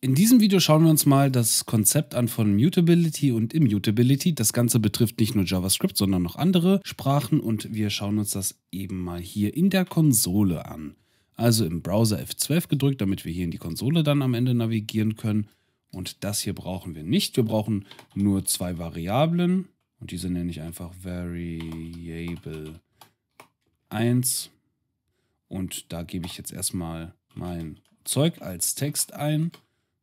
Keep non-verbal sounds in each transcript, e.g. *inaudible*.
In diesem Video schauen wir uns mal das Konzept an von Mutability und Immutability. Das Ganze betrifft nicht nur JavaScript, sondern noch andere Sprachen und wir schauen uns das eben mal hier in der Konsole an. Also im Browser F12 gedrückt, damit wir hier in die Konsole dann am Ende navigieren können. Und das hier brauchen wir nicht. Wir brauchen nur zwei Variablen und diese nenne ich einfach Variable 1. Und da gebe ich jetzt erstmal mein Zeug als Text ein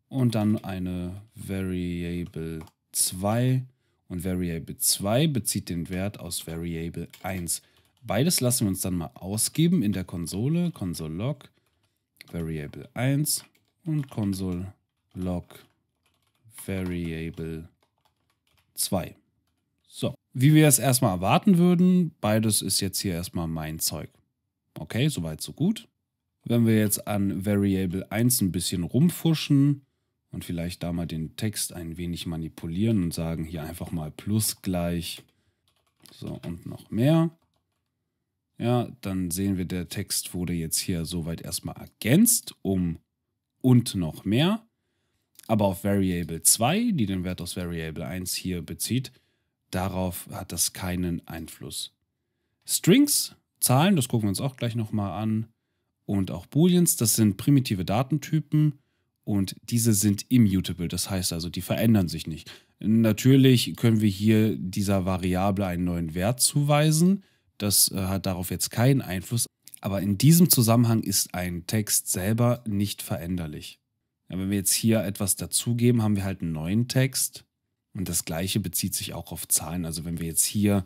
und dann eine Variable 2 und Variable 2 bezieht den Wert aus Variable 1. Beides lassen wir uns dann mal ausgeben in der Konsole, console log Variable 1 und console log Variable 2. So, wie wir es erstmal erwarten würden, beides ist jetzt hier erstmal mein Zeug. Okay, soweit so gut. Wenn wir jetzt an Variable 1 ein bisschen rumfuschen, und vielleicht da mal den Text ein wenig manipulieren und sagen hier einfach mal plus gleich so und noch mehr. Ja, dann sehen wir, der Text wurde jetzt hier soweit erstmal ergänzt um und noch mehr. Aber auf Variable 2, die den Wert aus Variable 1 hier bezieht, darauf hat das keinen Einfluss. Strings, Zahlen, das gucken wir uns auch gleich nochmal an. Und auch Booleans, das sind primitive Datentypen und diese sind immutable, das heißt also, die verändern sich nicht. Natürlich können wir hier dieser Variable einen neuen Wert zuweisen, das äh, hat darauf jetzt keinen Einfluss, aber in diesem Zusammenhang ist ein Text selber nicht veränderlich. wenn wir jetzt hier etwas dazugeben, haben wir halt einen neuen Text und das gleiche bezieht sich auch auf Zahlen. Also wenn wir jetzt hier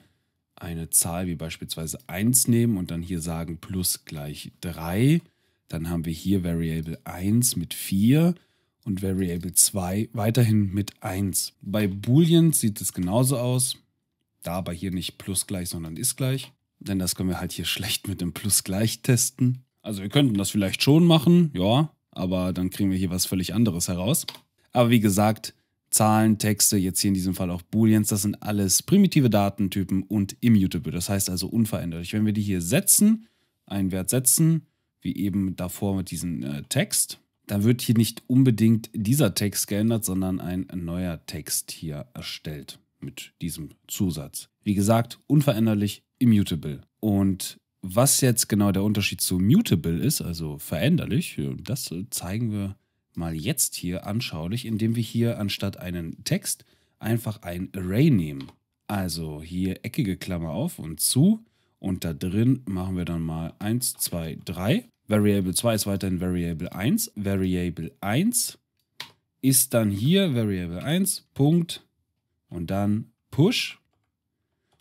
eine Zahl wie beispielsweise 1 nehmen und dann hier sagen plus gleich 3, dann haben wir hier Variable 1 mit 4 und Variable 2 weiterhin mit 1. Bei Booleans sieht es genauso aus, da aber hier nicht plus gleich, sondern ist gleich. Denn das können wir halt hier *laughs* schlecht mit dem plus gleich testen. Also wir könnten das vielleicht schon machen, ja, aber dann kriegen wir hier was völlig anderes heraus. Aber wie gesagt, Zahlen, Texte, jetzt hier in diesem Fall auch Booleans, das sind alles primitive Datentypen und immutable, das heißt also unveränderlich. Wenn wir die hier setzen, einen Wert setzen, wie eben davor mit diesem äh, Text. Dann wird hier nicht unbedingt dieser Text geändert, sondern ein neuer Text hier erstellt mit diesem Zusatz. Wie gesagt, unveränderlich, immutable. Und was jetzt genau der Unterschied zu mutable ist, also veränderlich, äh, das zeigen wir mal jetzt hier anschaulich, indem wir hier anstatt einen Text einfach ein Array nehmen. Also hier eckige Klammer auf und zu und da drin machen wir dann mal 1, 2, 3. Variable 2 ist weiterhin Variable 1. Variable 1 ist dann hier Variable 1, Punkt und dann Push.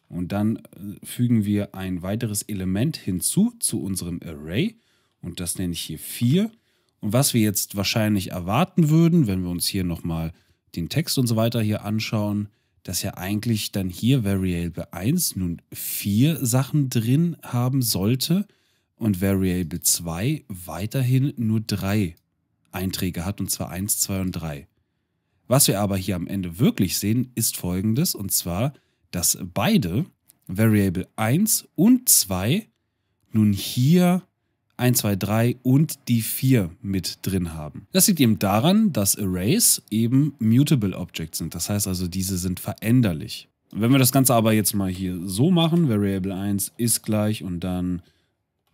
Und dann äh, fügen wir ein weiteres Element hinzu zu unserem Array. Und das nenne ich hier 4. Und was wir jetzt wahrscheinlich erwarten würden, wenn wir uns hier nochmal den Text und so weiter hier anschauen, dass ja eigentlich dann hier Variable 1 nun vier Sachen drin haben sollte und Variable 2 weiterhin nur drei Einträge hat, und zwar 1, 2 und 3. Was wir aber hier am Ende wirklich sehen, ist folgendes, und zwar, dass beide Variable 1 und 2 nun hier 1, 2, 3 und die 4 mit drin haben. Das liegt eben daran, dass Arrays eben mutable Objects sind. Das heißt also, diese sind veränderlich. Wenn wir das Ganze aber jetzt mal hier so machen, Variable 1 ist gleich und dann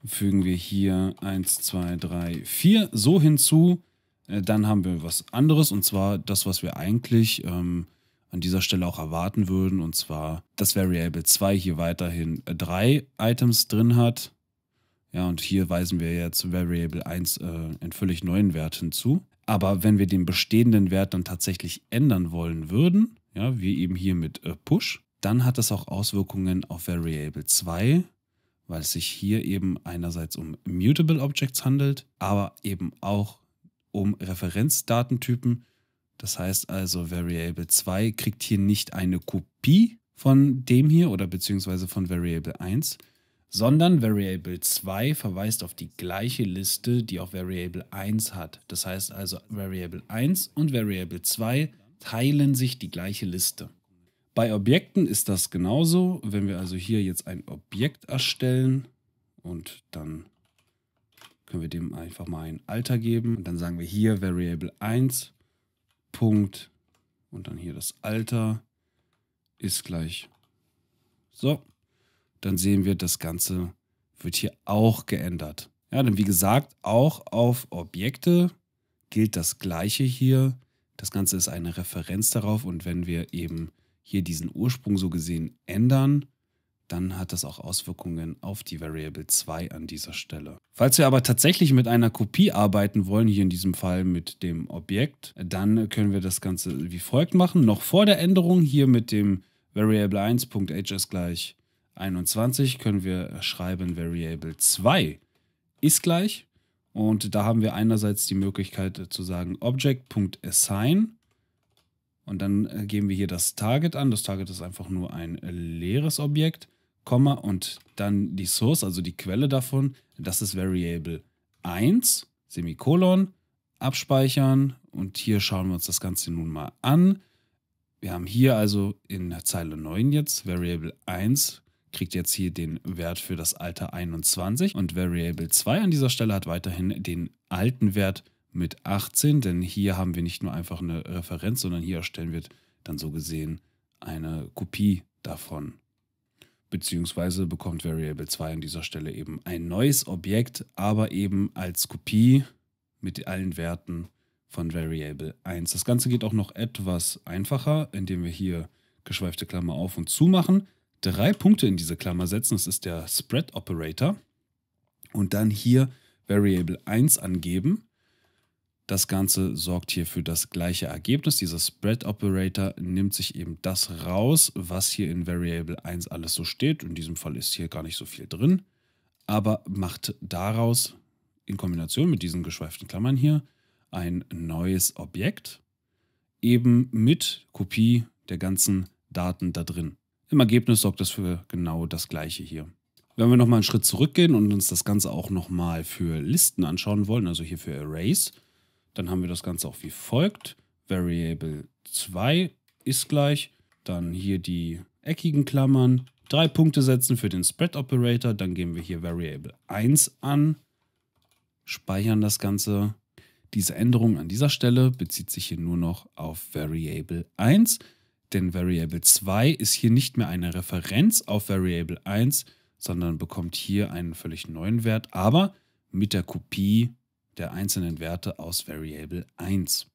fügen wir hier 1, 2, 3, 4 so hinzu, äh, dann haben wir was anderes und zwar das, was wir eigentlich ähm, an dieser Stelle auch erwarten würden und zwar, dass Variable 2 hier weiterhin drei Items drin hat ja, und hier weisen wir jetzt Variable 1 äh, einen völlig neuen Wert hinzu. Aber wenn wir den bestehenden Wert dann tatsächlich ändern wollen würden, ja, wie eben hier mit äh, Push, dann hat das auch Auswirkungen auf Variable 2, weil es sich hier eben einerseits um Mutable Objects handelt, aber eben auch um Referenzdatentypen. Das heißt also, Variable 2 kriegt hier nicht eine Kopie von dem hier oder beziehungsweise von Variable 1, sondern Variable 2 verweist auf die gleiche Liste, die auch Variable 1 hat. Das heißt also, Variable 1 und Variable 2 teilen sich die gleiche Liste. Bei Objekten ist das genauso. Wenn wir also hier jetzt ein Objekt erstellen und dann können wir dem einfach mal ein Alter geben. Und dann sagen wir hier Variable 1, Punkt und dann hier das Alter ist gleich so dann sehen wir, das Ganze wird hier auch geändert. Ja, denn wie gesagt, auch auf Objekte gilt das Gleiche hier. Das Ganze ist eine Referenz darauf und wenn wir eben hier diesen Ursprung so gesehen ändern, dann hat das auch Auswirkungen auf die Variable 2 an dieser Stelle. Falls wir aber tatsächlich mit einer Kopie arbeiten wollen, hier in diesem Fall mit dem Objekt, dann können wir das Ganze wie folgt machen. Noch vor der Änderung hier mit dem Variable 1.hs gleich 21 können wir schreiben, Variable 2 ist gleich. Und da haben wir einerseits die Möglichkeit zu sagen Object.assign. Und dann äh, geben wir hier das Target an. Das Target ist einfach nur ein leeres Objekt, Komma und dann die Source, also die Quelle davon. Das ist Variable 1, Semikolon, abspeichern. Und hier schauen wir uns das Ganze nun mal an. Wir haben hier also in Zeile 9 jetzt Variable 1, kriegt jetzt hier den Wert für das Alter 21 und Variable 2 an dieser Stelle hat weiterhin den alten Wert mit 18, denn hier haben wir nicht nur einfach eine Referenz, sondern hier erstellen wir dann so gesehen eine Kopie davon. Beziehungsweise bekommt Variable 2 an dieser Stelle eben ein neues Objekt, aber eben als Kopie mit allen Werten von Variable 1. Das Ganze geht auch noch etwas einfacher, indem wir hier geschweifte Klammer auf und zu machen, drei Punkte in diese Klammer setzen. Das ist der Spread Operator. Und dann hier Variable 1 angeben. Das Ganze sorgt hier für das gleiche Ergebnis. Dieser Spread Operator nimmt sich eben das raus, was hier in Variable 1 alles so steht. In diesem Fall ist hier gar nicht so viel drin, aber macht daraus in Kombination mit diesen geschweiften Klammern hier ein neues Objekt, eben mit Kopie der ganzen Daten da drin. Im Ergebnis sorgt das für genau das Gleiche hier. Wenn wir nochmal einen Schritt zurückgehen und uns das Ganze auch nochmal für Listen anschauen wollen, also hier für Arrays, dann haben wir das Ganze auch wie folgt. Variable 2 ist gleich, dann hier die eckigen Klammern, drei Punkte setzen für den Spread Operator, dann geben wir hier Variable 1 an, speichern das Ganze. Diese Änderung an dieser Stelle bezieht sich hier nur noch auf Variable 1 denn Variable 2 ist hier nicht mehr eine Referenz auf Variable 1, sondern bekommt hier einen völlig neuen Wert, aber mit der Kopie der einzelnen Werte aus Variable 1.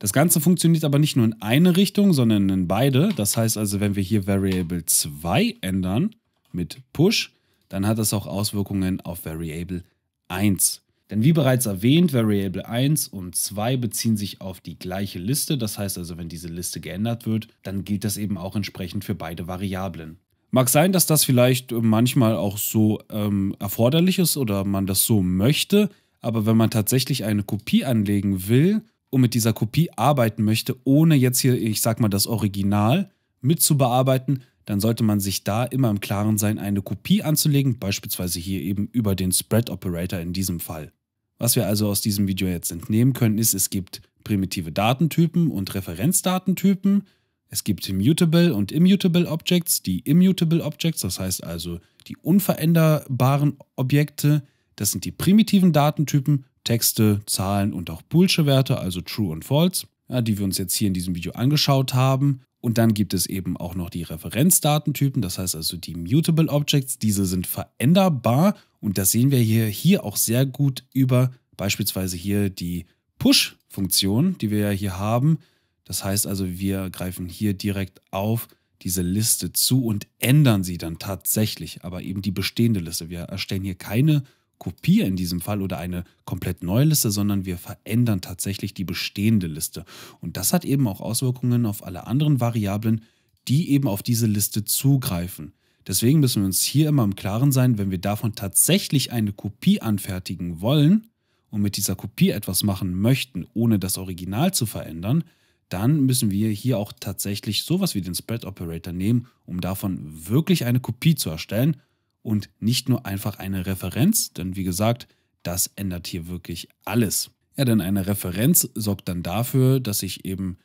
Das Ganze funktioniert aber nicht nur in eine Richtung, sondern in beide. Das heißt also, wenn wir hier Variable 2 ändern mit Push, dann hat das auch Auswirkungen auf Variable 1. Denn wie bereits erwähnt, Variable 1 und 2 beziehen sich auf die gleiche Liste, das heißt also, wenn diese Liste geändert wird, dann gilt das eben auch entsprechend für beide Variablen. Mag sein, dass das vielleicht manchmal auch so ähm, erforderlich ist oder man das so möchte, aber wenn man tatsächlich eine Kopie anlegen will und mit dieser Kopie arbeiten möchte, ohne jetzt hier, ich sag mal, das Original mitzubearbeiten, dann sollte man sich da immer im Klaren sein, eine Kopie anzulegen, beispielsweise hier eben über den Spread Operator in diesem Fall. Was wir also aus diesem Video jetzt entnehmen können, ist, es gibt primitive Datentypen und Referenzdatentypen. Es gibt Mutable und Immutable Objects. Die Immutable Objects, das heißt also die unveränderbaren Objekte, das sind die primitiven Datentypen, Texte, Zahlen und auch boolsche Werte, also True und False, ja, die wir uns jetzt hier in diesem Video angeschaut haben. Und dann gibt es eben auch noch die Referenzdatentypen, das heißt also die Mutable Objects. Diese sind veränderbar und das sehen wir hier, hier auch sehr gut über beispielsweise hier die Push-Funktion, die wir ja hier haben. Das heißt also, wir greifen hier direkt auf diese Liste zu und ändern sie dann tatsächlich, aber eben die bestehende Liste. Wir erstellen hier keine Kopie in diesem Fall oder eine komplett neue Liste, sondern wir verändern tatsächlich die bestehende Liste. Und das hat eben auch Auswirkungen auf alle anderen Variablen, die eben auf diese Liste zugreifen. Deswegen müssen wir uns hier immer im Klaren sein, wenn wir davon tatsächlich eine Kopie anfertigen wollen und mit dieser Kopie etwas machen möchten, ohne das Original zu verändern, dann müssen wir hier auch tatsächlich sowas wie den Spread Operator nehmen, um davon wirklich eine Kopie zu erstellen und nicht nur einfach eine Referenz, denn wie gesagt, das ändert hier wirklich alles. Ja, denn eine Referenz sorgt dann dafür, dass sich eben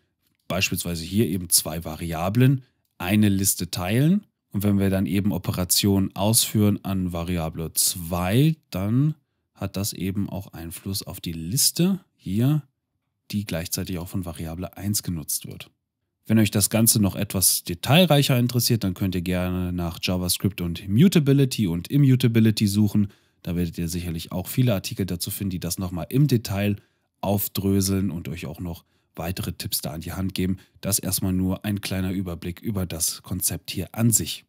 beispielsweise hier eben zwei Variablen eine Liste teilen. Und wenn wir dann eben Operationen ausführen an Variable 2, dann hat das eben auch Einfluss auf die Liste hier, die gleichzeitig auch von Variable 1 genutzt wird. Wenn euch das Ganze noch etwas detailreicher interessiert, dann könnt ihr gerne nach JavaScript und Mutability und Immutability suchen. Da werdet ihr sicherlich auch viele Artikel dazu finden, die das nochmal im Detail aufdröseln und euch auch noch weitere Tipps da an die Hand geben. Das erstmal nur ein kleiner Überblick über das Konzept hier an sich.